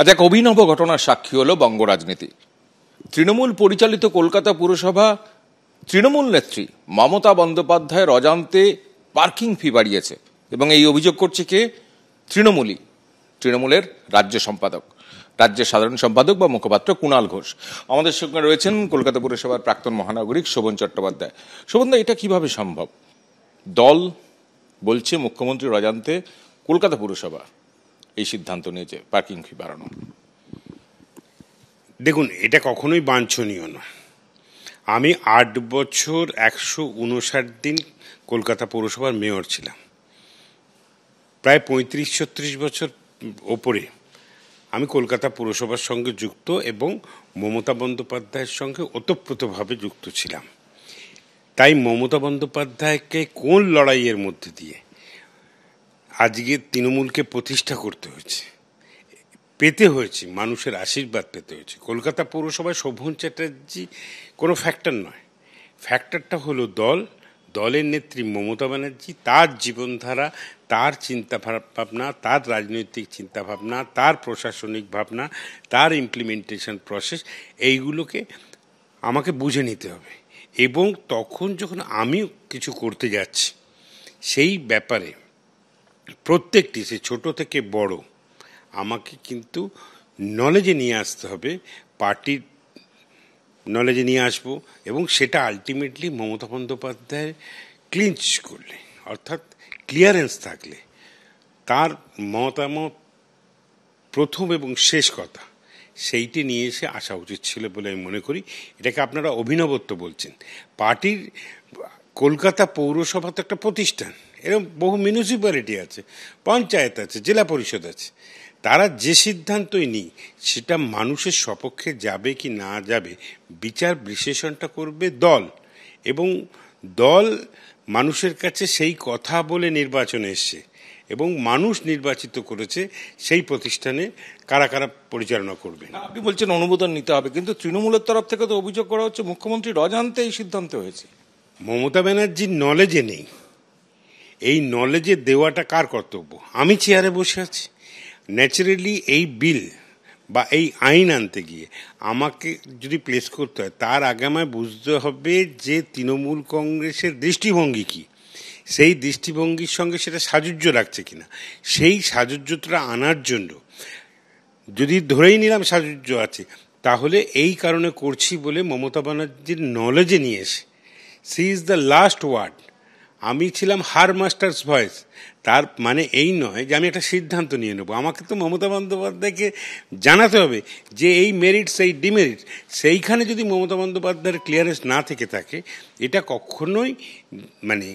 আজ এক অভিনব ঘটনার সাক্ষী হল বঙ্গ রাজনীতি তৃণমূল পরিচালিত কলকাতা পুরসভা তৃণমূল নেত্রী মমতা বন্দ্যোপাধ্যায়ের অজান্তে পার্কিং ফি বাড়িয়েছে এবং এই অভিযোগ করছে কে তৃণমূলই তৃণমূলের রাজ্য সম্পাদক রাজ্যের সাধারণ সম্পাদক বা মুখপাত্র কুণাল ঘোষ আমাদের সঙ্গে রয়েছেন কলকাতা পুরসভার প্রাক্তন মহানাগরিক শোভন চট্টোপাধ্যায় দা এটা কিভাবে সম্ভব দল বলছে মুখ্যমন্ত্রী রজান্তে কলকাতা পুরসভা এই সিদ্ধান্ত নিয়েছে পার্কিং ফি বাড়ানো দেখুন এটা কখনোই বাঞ্ছনীয় না আমি আট বছর একশো উনষাট দিন কলকাতা পৌরসভার মেয়র ছিলাম প্রায় পঁয়ত্রিশ ছত্রিশ বছর ওপরে আমি কলকাতা পৌরসভার সঙ্গে যুক্ত এবং মমতা বন্দ্যোপাধ্যায়ের সঙ্গে ওতপ্রোতভাবে যুক্ত ছিলাম তাই মমতা বন্দ্যোপাধ্যায়কে কোন লড়াইয়ের মধ্যে দিয়ে আজকে তৃণমূলকে প্রতিষ্ঠা করতে হয়েছে পেতে হয়েছে মানুষের আশীর্বাদ পেতে হয়েছে কলকাতা পৌরসভায় শোভন চ্যাটার্জি কোনো ফ্যাক্টর নয় ফ্যাক্টরটা হলো দল দলের নেত্রী মমতা ব্যানার্জি তার জীবনধারা তার চিন্তা ভাবনা তার রাজনৈতিক চিন্তা ভাবনা তার প্রশাসনিক ভাবনা তার ইমপ্লিমেন্টেশন প্রসেস এইগুলোকে আমাকে বুঝে নিতে হবে এবং তখন যখন আমি কিছু করতে যাচ্ছি সেই ব্যাপারে প্রত্যেকটি সে ছোট থেকে বড় আমাকে কিন্তু নলেজে নিয়ে আসতে হবে পার্টির নলেজে নিয়ে আসব এবং সেটা আলটিমেটলি মমতা বন্দ্যোপাধ্যায় ক্লিঞ্চ করলে অর্থাৎ ক্লিয়ারেন্স থাকলে তার মতামত প্রথম এবং শেষ কথা সেইটি নিয়ে এসে আসা উচিত ছিল বলে আমি মনে করি এটাকে আপনারা অভিনবত্ব বলছেন পার্টির কলকাতা পৌরসভা তো একটা প্রতিষ্ঠান এরকম বহু মিউনিসিপ্যালিটি আছে পঞ্চায়েত আছে জেলা পরিষদ আছে তারা যে সিদ্ধান্তই নিই সেটা মানুষের সপক্ষে যাবে কি না যাবে বিচার বিশ্লেষণটা করবে দল এবং দল মানুষের কাছে সেই কথা বলে নির্বাচনে এসছে এবং মানুষ নির্বাচিত করেছে সেই প্রতিষ্ঠানে কারা কারা পরিচালনা করবে আপনি বলছেন অনুমোদন নিতে হবে কিন্তু তৃণমূলের তরফ থেকে তো অভিযোগ করা হচ্ছে মুখ্যমন্ত্রী রজান্তে এই সিদ্ধান্ত হয়েছে মমতা ব্যানার্জির নলেজে নেই এই নলেজে দেওয়াটা কার কর্তব্য আমি চেয়ারে বসে আছি ন্যাচারালি এই বিল বা এই আইন আনতে গিয়ে আমাকে যদি প্লেস করতে হয় তার আগে আমায় বুঝতে হবে যে তৃণমূল কংগ্রেসের দৃষ্টিভঙ্গি কী সেই দৃষ্টিভঙ্গির সঙ্গে সেটা সাজুজ্য রাখছে কিনা সেই সাজুজ্যটা আনার জন্য যদি ধরেই নিলাম সাজুজ্য আছে তাহলে এই কারণে করছি বলে মমতা ব্যানার্জির নলেজে নিয়ে এসে she is the last word আমি ছিলাম হার মাস্টার্স ভয়েস তার মানে এই নয় যে আমি একটা সিদ্ধান্ত নিয়ে নেবো আমাকে তো মমতা বন্দ্যোপাধ্যায়কে জানাতে হবে যে এই মেরিটস এই ডিমেরিট সেইখানে যদি মমতা বন্দ্যোপাধ্যায়ের ক্লিয়ারেন্স না থেকে থাকে এটা কখনোই মানে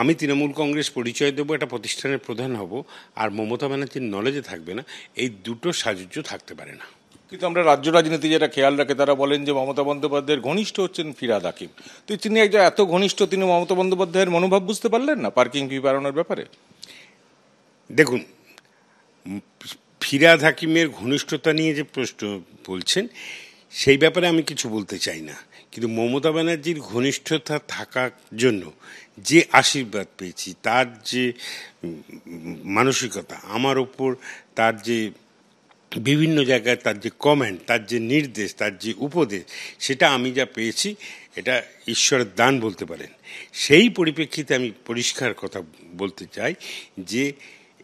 আমি তৃণমূল কংগ্রেস পরিচয় দেবো একটা প্রতিষ্ঠানের প্রধান হব আর মমতা ব্যানার্জির নলেজে থাকবে না এই দুটো সাজুজ্য থাকতে পারে না কিন্তু আমরা রাজ্য রাজনীতি যেটা খেয়াল রাখে তারা বলেন যে মমতা বন্দ্যোপাধ্যায়ের ঘনিষ্ঠ হচ্ছেন ফিরাদ আকিম তো তিনি একজন এত ঘনিষ্ঠ তিনি মমতা বন্দ্যোপাধ্যায়ের মনোভাব বুঝতে পারলেন না পার্কিং ফি বাড়ানোর ব্যাপারে দেখুন ফিরাদ হাকিমের ঘনিষ্ঠতা নিয়ে যে প্রশ্ন বলছেন সেই ব্যাপারে আমি কিছু বলতে চাই না কিন্তু মমতা ব্যানার্জির ঘনিষ্ঠতা থাকার জন্য যে আশীর্বাদ পেয়েছি তার যে মানসিকতা আমার ওপর তার যে বিভিন্ন জায়গায় তার যে কমেন্ট তার যে নির্দেশ তার যে উপদেশ সেটা আমি যা পেয়েছি এটা ঈশ্বরের দান বলতে পারেন সেই পরিপ্রেক্ষিতে আমি পরিষ্কার কথা বলতে চাই যে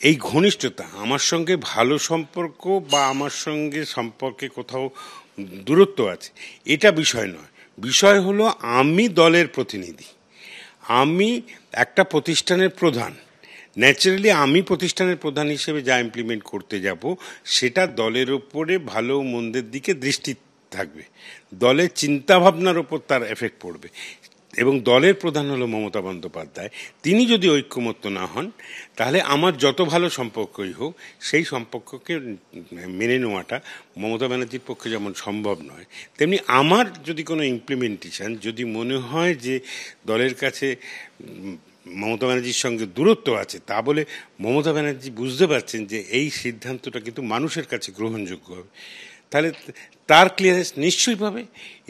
এই ঘনিষ্ঠতা আমার সঙ্গে ভালো সম্পর্ক বা আমার সঙ্গে সম্পর্কে কোথাও দূরত্ব আছে এটা বিষয় নয় বিষয় হলো আমি দলের প্রতিনিধি আমি একটা প্রতিষ্ঠানের প্রধান ন্যাচারালি আমি প্রতিষ্ঠানের প্রধান হিসেবে যা ইমপ্লিমেন্ট করতে যাব সেটা দলের ওপরে ভালো মন্দের দিকে দৃষ্টি থাকবে দলের চিন্তাভাবনার ওপর তার এফেক্ট পড়বে এবং দলের প্রধান হলো মমতা বন্দ্যোপাধ্যায় তিনি যদি ঐক্যমত্য না হন তাহলে আমার যত ভালো সম্পর্কই হোক সেই সম্পর্ককে মেনে নেওয়াটা মমতা ব্যানার্জির পক্ষে যেমন সম্ভব নয় তেমনি আমার যদি কোনো ইমপ্লিমেন্টেশান যদি মনে হয় যে দলের কাছে মমতা ব্যানার্জির সঙ্গে দূরত্ব আছে তা বলে মমতা ব্যানার্জি বুঝতে পারছেন যে এই সিদ্ধান্তটা কিন্তু মানুষের কাছে গ্রহণযোগ্য হবে তাহলে তার ক্লিয়ারেন্স নিশ্চয়ই পাবে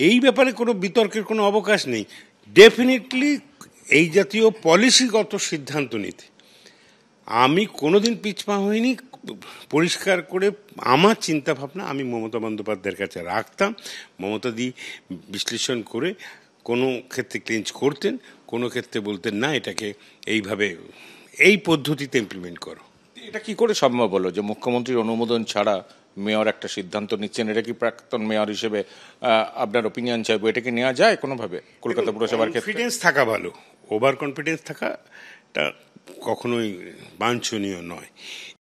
এই ব্যাপারে কোনো বিতর্কের কোনো অবকাশ নেই ডেফিনেটলি এই জাতীয় পলিসিগত সিদ্ধান্ত নিতে আমি কোনোদিন পিছপা হইনি পরিষ্কার করে আমার চিন্তাভাবনা আমি মমতা বন্দ্যোপাধ্যায়ের কাছে রাখতাম মমতা দি বিশ্লেষণ করে কোনো ক্ষেত্রে ক্লিঞ্চ করতেন কোনো ক্ষেত্রে বলতেন না এটাকে এইভাবে এই পদ্ধতিতে ইমপ্লিমেন্ট করো এটা কি করে সম্ভব হলো যে মুখ্যমন্ত্রীর অনুমোদন ছাড়া মেয়র একটা সিদ্ধান্ত নিচ্ছেন এটা কি প্রাক্তন মেয়র হিসেবে আপনার ওপিনিয়ন চাইবো এটাকে নেওয়া যায় কোনোভাবে কলকাতা পুরসভার কনফিডেন্স থাকা ভালো ওভার কনফিডেন্স থাকাটা কখনোই বাঞ্ছনীয় নয়